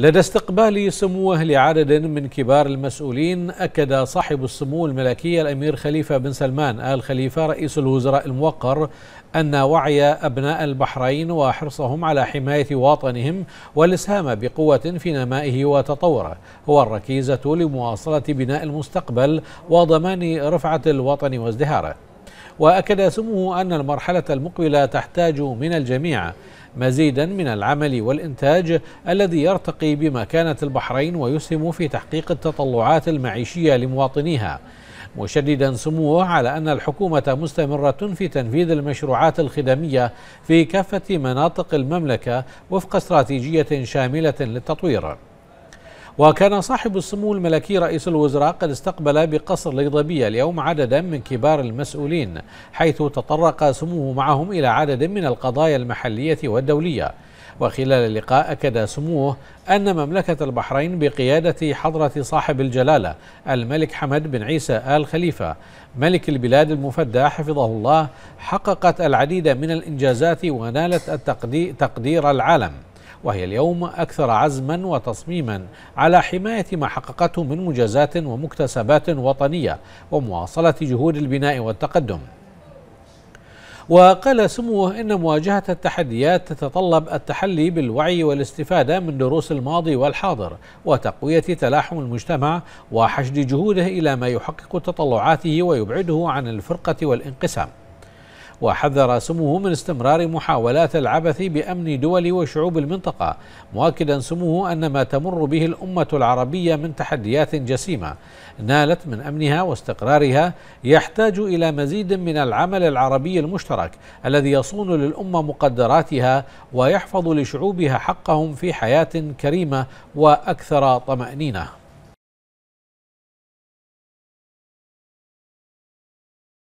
لدى استقبال سموه لعدد من كبار المسؤولين أكد صاحب السمو الملكية الأمير خليفة بن سلمان آل خليفة رئيس الوزراء الموقر أن وعي أبناء البحرين وحرصهم على حماية وطنهم والإسهام بقوة في نمائه وتطوره هو الركيزة لمواصلة بناء المستقبل وضمان رفعة الوطن وازدهاره وأكد سموه أن المرحلة المقبلة تحتاج من الجميع مزيدا من العمل والإنتاج الذي يرتقي بمكانة البحرين ويسهم في تحقيق التطلعات المعيشية لمواطنيها مشددا سموه على أن الحكومة مستمرة في تنفيذ المشروعات الخدمية في كافة مناطق المملكة وفق استراتيجية شاملة للتطوير وكان صاحب السمو الملكي رئيس الوزراء قد استقبل بقصر ليضبية اليوم عددا من كبار المسؤولين حيث تطرق سموه معهم إلى عدد من القضايا المحلية والدولية وخلال اللقاء أكد سموه أن مملكة البحرين بقيادة حضرة صاحب الجلالة الملك حمد بن عيسى آل خليفة ملك البلاد المفدى حفظه الله حققت العديد من الإنجازات ونالت التقدير العالم وهي اليوم أكثر عزما وتصميما على حماية ما حققته من مجازات ومكتسبات وطنية ومواصلة جهود البناء والتقدم وقال سموه إن مواجهة التحديات تتطلب التحلي بالوعي والاستفادة من دروس الماضي والحاضر وتقوية تلاحم المجتمع وحشد جهوده إلى ما يحقق تطلعاته ويبعده عن الفرقة والانقسام وحذر سموه من استمرار محاولات العبث بأمن دول وشعوب المنطقة مؤكدا سموه أن ما تمر به الأمة العربية من تحديات جسيمة نالت من أمنها واستقرارها يحتاج إلى مزيد من العمل العربي المشترك الذي يصون للأمة مقدراتها ويحفظ لشعوبها حقهم في حياة كريمة وأكثر طمأنينة